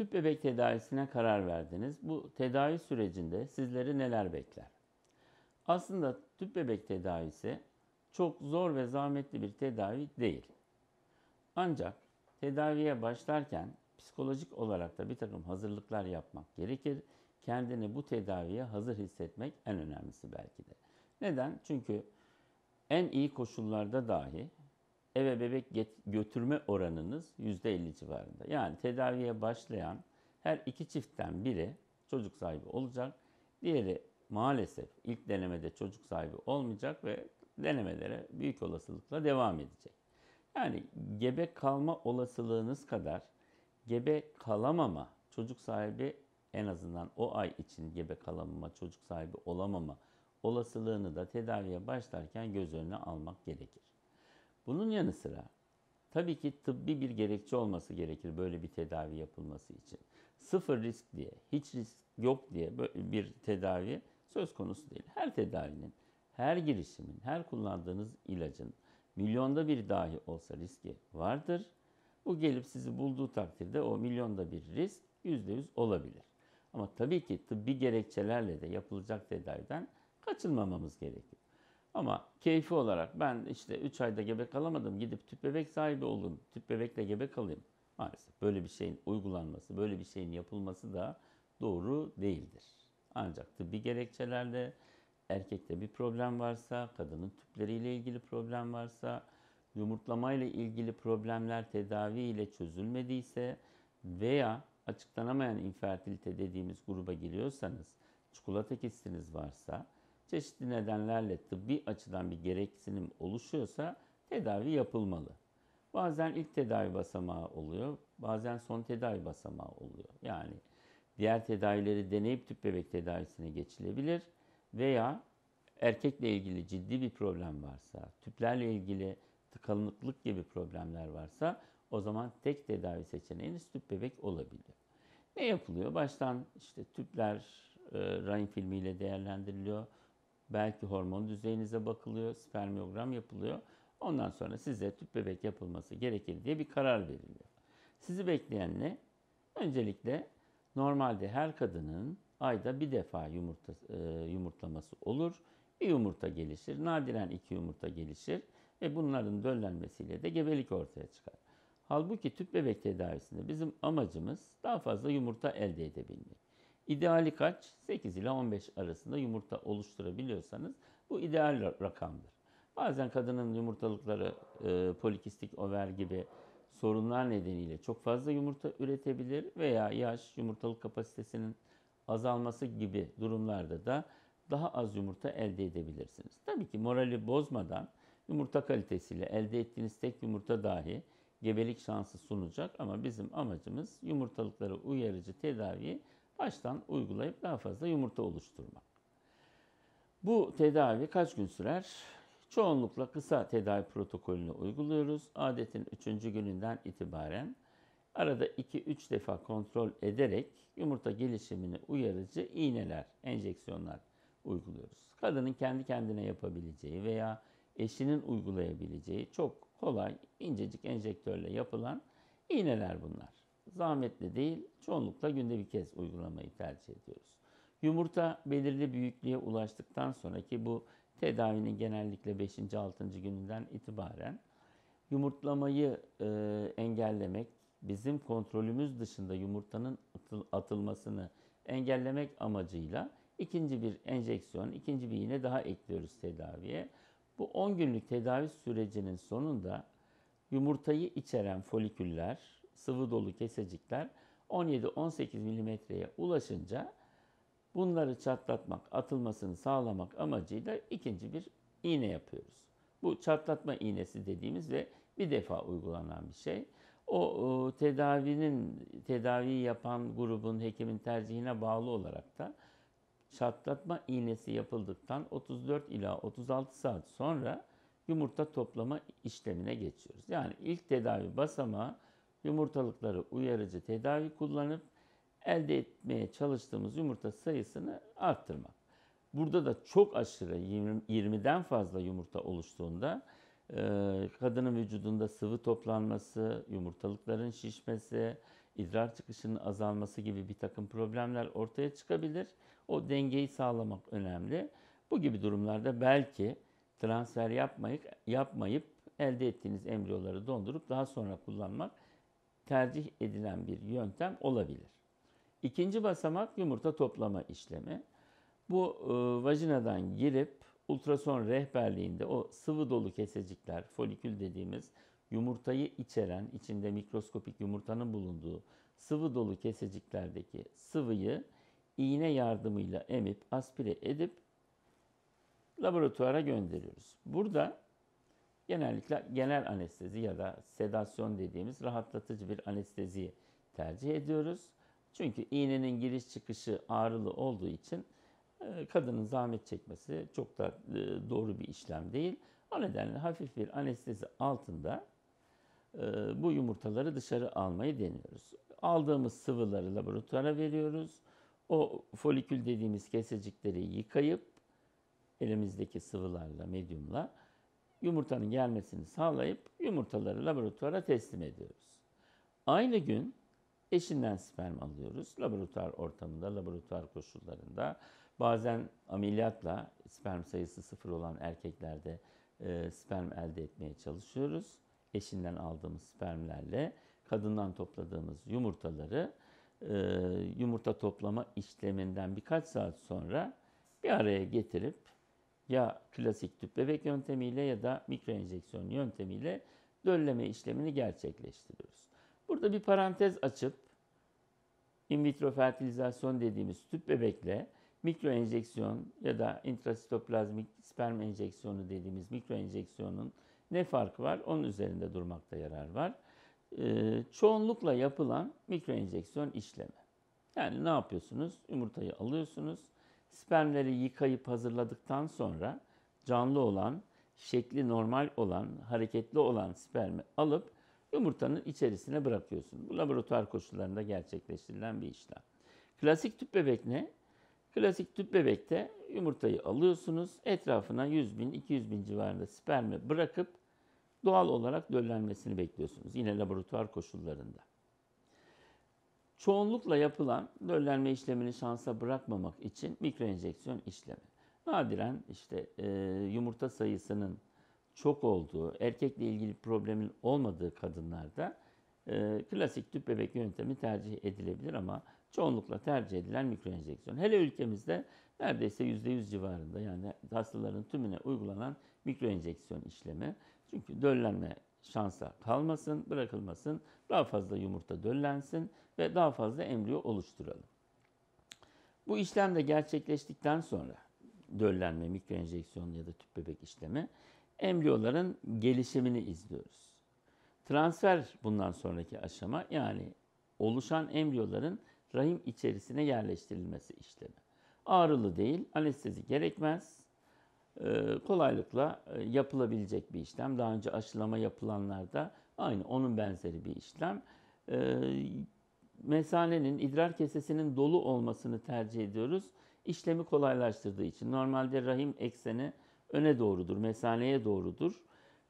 tüp bebek tedavisine karar verdiniz. Bu tedavi sürecinde sizleri neler bekler? Aslında tüp bebek tedavisi çok zor ve zahmetli bir tedavi değil. Ancak tedaviye başlarken psikolojik olarak da bir takım hazırlıklar yapmak gerekir. Kendini bu tedaviye hazır hissetmek en önemlisi belki de. Neden? Çünkü en iyi koşullarda dahi eve bebek get- götürme oranınız %50 civarında. Yani tedaviye başlayan her iki çiftten biri çocuk sahibi olacak. Diğeri maalesef ilk denemede çocuk sahibi olmayacak ve denemelere büyük olasılıkla devam edecek. Yani gebe kalma olasılığınız kadar gebe kalamama, çocuk sahibi en azından o ay için gebe kalamama, çocuk sahibi olamama olasılığını da tedaviye başlarken göz önüne almak gerekir. Bunun yanı sıra tabii ki tıbbi bir gerekçe olması gerekir böyle bir tedavi yapılması için. Sıfır risk diye, hiç risk yok diye bir tedavi söz konusu değil. Her tedavinin, her girişimin, her kullandığınız ilacın milyonda bir dahi olsa riski vardır. Bu gelip sizi bulduğu takdirde o milyonda bir risk %100 olabilir. Ama tabii ki tıbbi gerekçelerle de yapılacak tedaviden kaçınmamamız gerekir. Ama keyfi olarak ben işte 3 ayda gebe kalamadım gidip tüp bebek sahibi oldum. Tüp bebekle gebe kalayım. Maalesef böyle bir şeyin uygulanması, böyle bir şeyin yapılması da doğru değildir. Ancak tıbbi gerekçelerle erkekte bir problem varsa, kadının tüpleriyle ilgili problem varsa, yumurtlamayla ilgili problemler tedavi ile çözülmediyse veya açıklanamayan infertilite dediğimiz gruba giriyorsanız, çikolata kistiniz varsa, çeşitli nedenlerle tıbbi açıdan bir gereksinim oluşuyorsa tedavi yapılmalı. Bazen ilk tedavi basamağı oluyor, bazen son tedavi basamağı oluyor. Yani diğer tedavileri deneyip tüp bebek tedavisine geçilebilir veya erkekle ilgili ciddi bir problem varsa, tüplerle ilgili tıkanıklık gibi problemler varsa o zaman tek tedavi seçeneğiniz tüp bebek olabiliyor. Ne yapılıyor? Baştan işte tüpler e, Ryan filmiyle değerlendiriliyor. Belki hormon düzeyinize bakılıyor, spermiyogram yapılıyor. Ondan sonra size tüp bebek yapılması gerekir diye bir karar veriliyor. Sizi bekleyen ne? Öncelikle normalde her kadının ayda bir defa yumurta, e, yumurtlaması olur. Bir yumurta gelişir, nadiren iki yumurta gelişir ve bunların döllenmesiyle de gebelik ortaya çıkar. Halbuki tüp bebek tedavisinde bizim amacımız daha fazla yumurta elde edebilmek. İdeali kaç? 8 ile 15 arasında yumurta oluşturabiliyorsanız bu ideal rakamdır. Bazen kadının yumurtalıkları e, polikistik over gibi sorunlar nedeniyle çok fazla yumurta üretebilir veya yaş, yumurtalık kapasitesinin azalması gibi durumlarda da daha az yumurta elde edebilirsiniz. Tabii ki morali bozmadan yumurta kalitesiyle elde ettiğiniz tek yumurta dahi gebelik şansı sunacak ama bizim amacımız yumurtalıkları uyarıcı tedaviyi baştan uygulayıp daha fazla yumurta oluşturmak. Bu tedavi kaç gün sürer? Çoğunlukla kısa tedavi protokolünü uyguluyoruz. Adetin 3. gününden itibaren arada 2-3 defa kontrol ederek yumurta gelişimini uyarıcı iğneler, enjeksiyonlar uyguluyoruz. Kadının kendi kendine yapabileceği veya eşinin uygulayabileceği çok kolay incecik enjektörle yapılan iğneler bunlar zahmetli değil, çoğunlukla günde bir kez uygulamayı tercih ediyoruz. Yumurta belirli büyüklüğe ulaştıktan sonraki bu tedavinin genellikle 5. 6. gününden itibaren yumurtlamayı e, engellemek, bizim kontrolümüz dışında yumurtanın atıl, atılmasını engellemek amacıyla ikinci bir enjeksiyon, ikinci bir iğne daha ekliyoruz tedaviye. Bu 10 günlük tedavi sürecinin sonunda yumurtayı içeren foliküller, sıvı dolu kesecikler 17-18 milimetreye ulaşınca bunları çatlatmak, atılmasını sağlamak amacıyla ikinci bir iğne yapıyoruz. Bu çatlatma iğnesi dediğimiz ve bir defa uygulanan bir şey. O, e, tedavinin tedaviyi yapan grubun hekimin tercihine bağlı olarak da çatlatma iğnesi yapıldıktan 34 ila 36 saat sonra yumurta toplama işlemine geçiyoruz. Yani ilk tedavi basamağı yumurtalıkları uyarıcı tedavi kullanıp elde etmeye çalıştığımız yumurta sayısını arttırmak. Burada da çok aşırı 20'den fazla yumurta oluştuğunda e, kadının vücudunda sıvı toplanması, yumurtalıkların şişmesi, idrar çıkışının azalması gibi bir takım problemler ortaya çıkabilir. O dengeyi sağlamak önemli. Bu gibi durumlarda belki transfer yapmayıp, yapmayıp elde ettiğiniz embriyoları dondurup daha sonra kullanmak tercih edilen bir yöntem olabilir. İkinci basamak yumurta toplama işlemi. Bu e, vajinadan girip ultrason rehberliğinde o sıvı dolu kesecikler, folikül dediğimiz yumurtayı içeren, içinde mikroskopik yumurtanın bulunduğu sıvı dolu keseciklerdeki sıvıyı iğne yardımıyla emip aspire edip laboratuvara gönderiyoruz. Burada genellikle genel anestezi ya da sedasyon dediğimiz rahatlatıcı bir anesteziyi tercih ediyoruz. Çünkü iğnenin giriş çıkışı ağrılı olduğu için e, kadının zahmet çekmesi çok da e, doğru bir işlem değil. O nedenle hafif bir anestezi altında e, bu yumurtaları dışarı almayı deniyoruz. Aldığımız sıvıları laboratuvara veriyoruz. O folikül dediğimiz kesecikleri yıkayıp elimizdeki sıvılarla, medyumla yumurtanın gelmesini sağlayıp yumurtaları laboratuvara teslim ediyoruz. Aynı gün eşinden sperm alıyoruz. Laboratuvar ortamında, laboratuvar koşullarında bazen ameliyatla sperm sayısı sıfır olan erkeklerde e, sperm elde etmeye çalışıyoruz. Eşinden aldığımız spermlerle kadından topladığımız yumurtaları e, yumurta toplama işleminden birkaç saat sonra bir araya getirip ya klasik tüp bebek yöntemiyle ya da mikroenjeksiyon yöntemiyle dölleme işlemini gerçekleştiriyoruz. Burada bir parantez açıp in vitro fertilizasyon dediğimiz tüp bebekle mikroenjeksiyon ya da intrasitoplazmik sperm enjeksiyonu dediğimiz mikroenjeksiyonun ne farkı var? Onun üzerinde durmakta yarar var. Ee, çoğunlukla yapılan mikroenjeksiyon işlemi. Yani ne yapıyorsunuz? Yumurtayı alıyorsunuz Spermleri yıkayıp hazırladıktan sonra canlı olan, şekli normal olan, hareketli olan spermi alıp yumurtanın içerisine bırakıyorsun. Bu laboratuvar koşullarında gerçekleştirilen bir işlem. Klasik tüp bebek ne? Klasik tüp bebekte yumurtayı alıyorsunuz. Etrafına 100 bin, 200 bin civarında spermi bırakıp doğal olarak döllenmesini bekliyorsunuz. Yine laboratuvar koşullarında. Çoğunlukla yapılan döllenme işlemini şansa bırakmamak için mikroenjeksiyon işlemi. Nadiren işte e, yumurta sayısının çok olduğu, erkekle ilgili problemin olmadığı kadınlarda e, klasik tüp bebek yöntemi tercih edilebilir ama çoğunlukla tercih edilen mikroenjeksiyon. Hele ülkemizde neredeyse %100 civarında yani hastaların tümüne uygulanan mikroenjeksiyon işlemi. Çünkü döllenme şansa kalmasın, bırakılmasın. Daha fazla yumurta döllensin ve daha fazla embriyo oluşturalım. Bu işlem de gerçekleştikten sonra döllenme, mikroenjeksiyon ya da tüp bebek işlemi embriyoların gelişimini izliyoruz. Transfer bundan sonraki aşama yani oluşan embriyoların rahim içerisine yerleştirilmesi işlemi. Ağrılı değil, anestezi gerekmez. Ee, kolaylıkla e, yapılabilecek bir işlem. Daha önce aşılama yapılanlarda aynı onun benzeri bir işlem. Ee, Mesanenin idrar kesesinin dolu olmasını tercih ediyoruz. İşlemi kolaylaştırdığı için. Normalde rahim ekseni öne doğrudur, mesaneye doğrudur.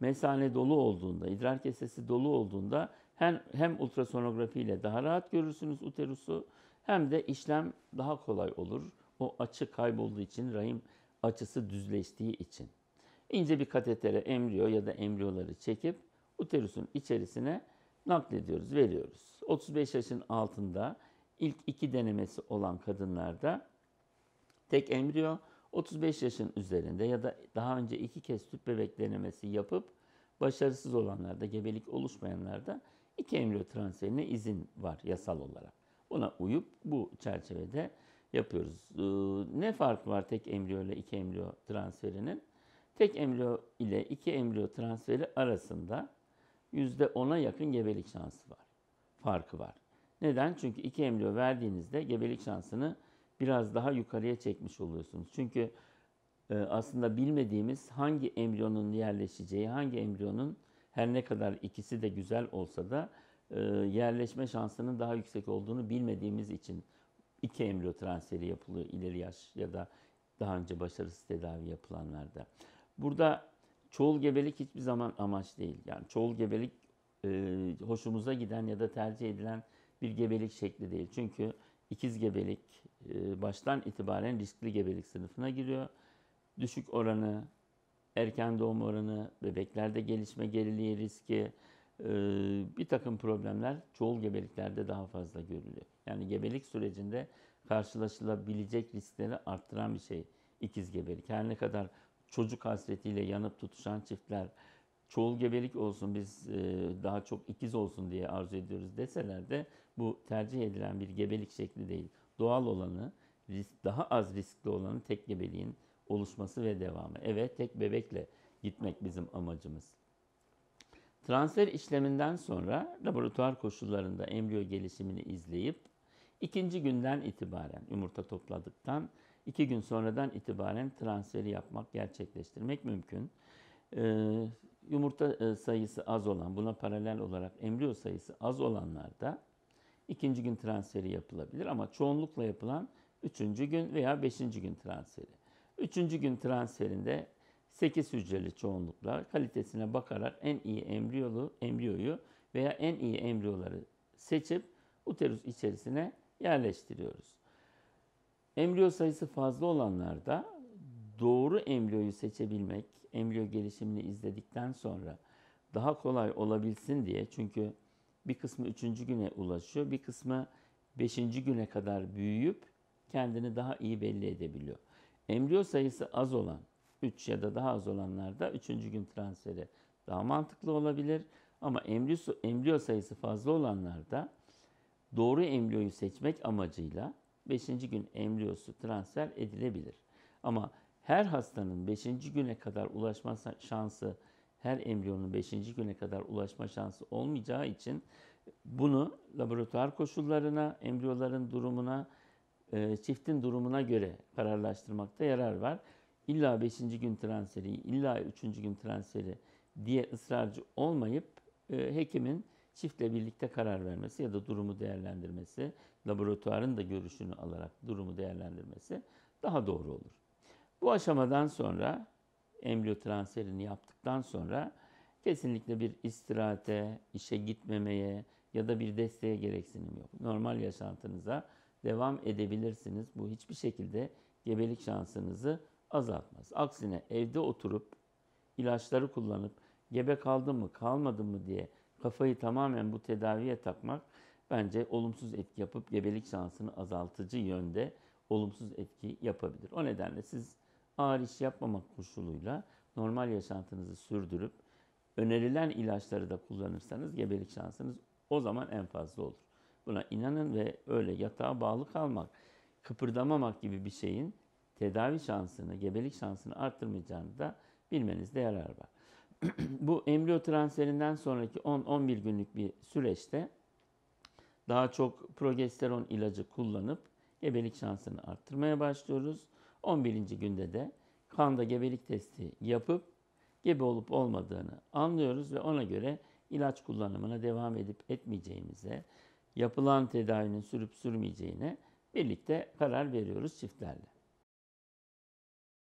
Mesane dolu olduğunda, idrar kesesi dolu olduğunda hem, hem ultrasonografi ile daha rahat görürsünüz uterusu hem de işlem daha kolay olur. O açı kaybolduğu için rahim açısı düzleştiği için. İnce bir katetere embriyo ya da emriyoları çekip uterusun içerisine naklediyoruz, veriyoruz. 35 yaşın altında ilk iki denemesi olan kadınlarda tek embriyo 35 yaşın üzerinde ya da daha önce iki kez tüp bebek denemesi yapıp başarısız olanlarda, gebelik oluşmayanlarda iki embriyo transferine izin var yasal olarak. Buna uyup bu çerçevede yapıyoruz. Ee, ne fark var tek embriyo ile iki embriyo transferinin? Tek embriyo ile iki embriyo transferi arasında %10'a yakın gebelik şansı var. Farkı var. Neden? Çünkü iki embriyo verdiğinizde gebelik şansını biraz daha yukarıya çekmiş oluyorsunuz. Çünkü e, aslında bilmediğimiz hangi embriyonun yerleşeceği, hangi embriyonun her ne kadar ikisi de güzel olsa da e, yerleşme şansının daha yüksek olduğunu bilmediğimiz için iki embriyo transferi yapılıyor ileri yaş ya da daha önce başarısız tedavi yapılanlarda. Burada çoğul gebelik hiçbir zaman amaç değil. Yani çoğul gebelik e, hoşumuza giden ya da tercih edilen bir gebelik şekli değil. Çünkü ikiz gebelik e, baştan itibaren riskli gebelik sınıfına giriyor. Düşük oranı, erken doğum oranı, bebeklerde gelişme geriliği riski, ee, bir takım problemler çoğul gebeliklerde daha fazla görülüyor. Yani gebelik sürecinde karşılaşılabilecek riskleri arttıran bir şey ikiz gebelik. Her ne kadar çocuk hasretiyle yanıp tutuşan çiftler çoğul gebelik olsun biz e, daha çok ikiz olsun diye arzu ediyoruz deseler de bu tercih edilen bir gebelik şekli değil. Doğal olanı, risk, daha az riskli olanı tek gebeliğin oluşması ve devamı. Evet tek bebekle gitmek bizim amacımız. Transfer işleminden sonra laboratuvar koşullarında embriyo gelişimini izleyip ikinci günden itibaren yumurta topladıktan iki gün sonradan itibaren transferi yapmak, gerçekleştirmek mümkün. Ee, yumurta e, sayısı az olan, buna paralel olarak embriyo sayısı az olanlarda ikinci gün transferi yapılabilir ama çoğunlukla yapılan üçüncü gün veya beşinci gün transferi. Üçüncü gün transferinde 8 hücreli çoğunluklar kalitesine bakarak en iyi embriyolu, embriyoyu veya en iyi embriyoları seçip uterus içerisine yerleştiriyoruz. Embriyo sayısı fazla olanlarda doğru embriyoyu seçebilmek, embriyo gelişimini izledikten sonra daha kolay olabilsin diye çünkü bir kısmı 3. güne ulaşıyor, bir kısmı 5. güne kadar büyüyüp kendini daha iyi belli edebiliyor. Embriyo sayısı az olan 3 ya da daha az olanlarda 3. gün transferi daha mantıklı olabilir. Ama embriyo, embriyo sayısı fazla olanlarda doğru embriyoyu seçmek amacıyla 5. gün embriyosu transfer edilebilir. Ama her hastanın 5. güne kadar ulaşma şansı, her embriyonun 5. güne kadar ulaşma şansı olmayacağı için bunu laboratuvar koşullarına, embriyoların durumuna, çiftin durumuna göre kararlaştırmakta yarar var illa 5. gün transferi, illa 3. gün transferi diye ısrarcı olmayıp e, hekimin çiftle birlikte karar vermesi ya da durumu değerlendirmesi, laboratuvarın da görüşünü alarak durumu değerlendirmesi daha doğru olur. Bu aşamadan sonra embriyo transferini yaptıktan sonra kesinlikle bir istirahate, işe gitmemeye ya da bir desteğe gereksinim yok. Normal yaşantınıza devam edebilirsiniz. Bu hiçbir şekilde gebelik şansınızı azaltmaz. Aksine evde oturup ilaçları kullanıp gebe kaldım mı kalmadım mı diye kafayı tamamen bu tedaviye takmak bence olumsuz etki yapıp gebelik şansını azaltıcı yönde olumsuz etki yapabilir. O nedenle siz ağır iş yapmamak koşuluyla normal yaşantınızı sürdürüp önerilen ilaçları da kullanırsanız gebelik şansınız o zaman en fazla olur. Buna inanın ve öyle yatağa bağlı kalmak, kıpırdamamak gibi bir şeyin tedavi şansını, gebelik şansını arttırmayacağını da bilmenizde yarar var. Bu embriyo transferinden sonraki 10-11 günlük bir süreçte daha çok progesteron ilacı kullanıp gebelik şansını arttırmaya başlıyoruz. 11. günde de kanda gebelik testi yapıp gebe olup olmadığını anlıyoruz ve ona göre ilaç kullanımına devam edip etmeyeceğimize, yapılan tedavinin sürüp sürmeyeceğine birlikte karar veriyoruz çiftlerle.